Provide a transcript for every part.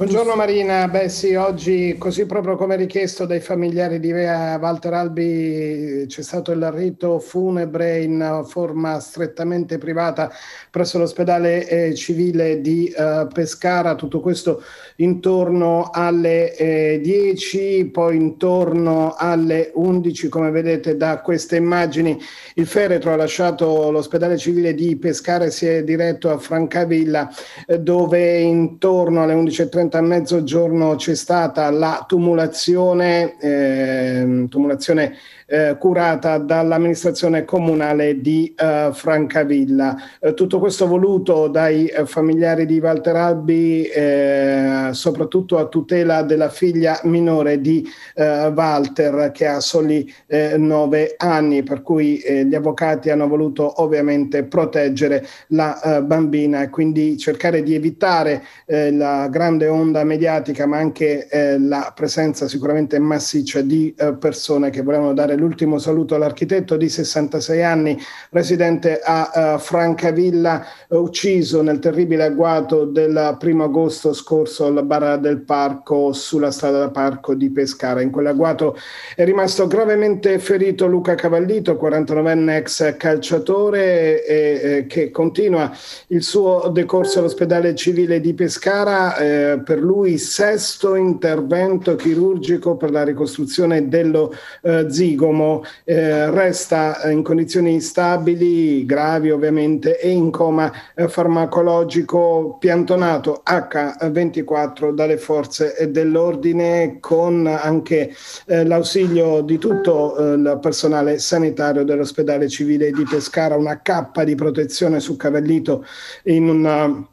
Buongiorno Marina, beh sì, oggi così proprio come richiesto dai familiari di Rea Walter Albi c'è stato il rito funebre in forma strettamente privata presso l'ospedale eh, civile di eh, Pescara, tutto questo intorno alle eh, 10, poi intorno alle 11 come vedete da queste immagini il feretro ha lasciato l'ospedale civile di Pescara e si è diretto a Francavilla eh, dove intorno alle 11.30 appunto a mezzogiorno c'è stata la tumulazione, eh, tumulazione eh, curata dall'amministrazione comunale di eh, Francavilla. Eh, tutto questo voluto dai eh, familiari di Walter Albi, eh, soprattutto a tutela della figlia minore di Walter che ha soli nove anni, per cui gli avvocati hanno voluto ovviamente proteggere la bambina e quindi cercare di evitare la grande onda onda mediatica, ma anche eh, la presenza sicuramente massiccia di eh, persone che volevano dare l'ultimo saluto all'architetto di 66 anni, residente a eh, Francavilla, ucciso nel terribile agguato del primo agosto scorso alla barra del parco sulla strada da parco di Pescara. In quell'agguato è rimasto gravemente ferito Luca Cavallito, 49enne ex calciatore, e, eh, che continua il suo decorso all'ospedale civile di Pescara. Eh, per lui sesto intervento chirurgico per la ricostruzione dello eh, zigomo. Eh, resta in condizioni stabili, gravi ovviamente, e in coma eh, farmacologico piantonato H24 dalle forze dell'ordine con anche eh, l'ausilio di tutto eh, il personale sanitario dell'ospedale civile di Pescara, una cappa di protezione su cavallito in una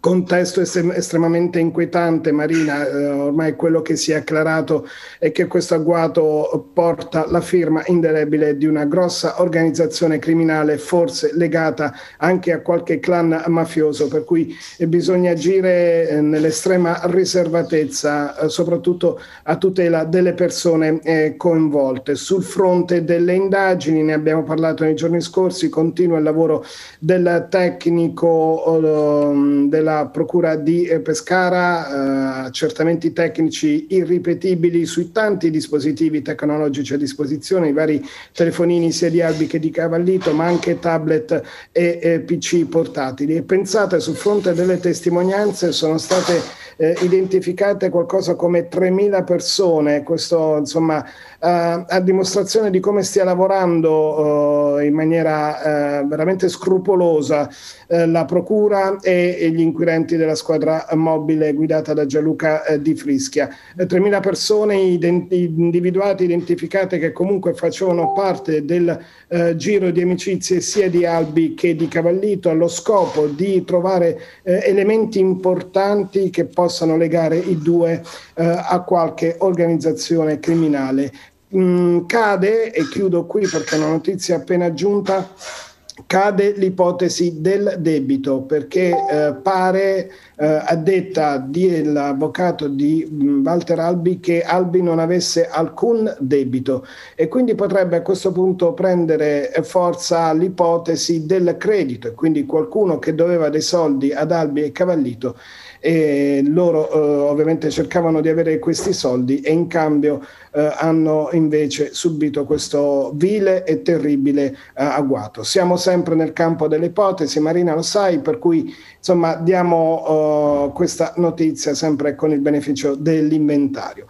Contesto estremamente inquietante, Marina, eh, ormai quello che si è acclarato è che questo agguato porta la firma indelebile di una grossa organizzazione criminale, forse legata anche a qualche clan mafioso, per cui bisogna agire eh, nell'estrema riservatezza, eh, soprattutto a tutela delle persone eh, coinvolte. Sul fronte delle indagini, ne abbiamo parlato nei giorni scorsi, continua il lavoro del tecnico. del eh, della Procura di eh, Pescara, eh, accertamenti tecnici irripetibili sui tanti dispositivi tecnologici a disposizione, i vari telefonini sia di Albi che di Cavallito, ma anche tablet e, e PC portatili. E pensate, sul fronte delle testimonianze sono state eh, identificate qualcosa come 3.000 persone, questo insomma eh, a dimostrazione di come stia lavorando eh, in maniera eh, veramente scrupolosa la Procura e, e gli inquirenti della squadra mobile guidata da Gianluca eh, Di Frischia. 3.000 eh, persone ident- individuate, identificate che comunque facevano parte del eh, giro di amicizie sia di Albi che di Cavallito allo scopo di trovare eh, elementi importanti che possano legare i due eh, a qualche organizzazione criminale. Mm, cade, e chiudo qui perché è una notizia appena giunta, cade l'ipotesi del debito perché eh, pare eh, a detta dell'avvocato di mm, Walter Albi che Albi non avesse alcun debito e quindi potrebbe a questo punto prendere eh, forza l'ipotesi del credito e quindi qualcuno che doveva dei soldi ad Albi e Cavallito e loro eh, ovviamente cercavano di avere questi soldi e in cambio eh, hanno invece subito questo vile e terribile eh, agguato. Siamo sempre nel campo delle ipotesi, Marina lo sai, per cui insomma diamo uh, questa notizia sempre con il beneficio dell'inventario.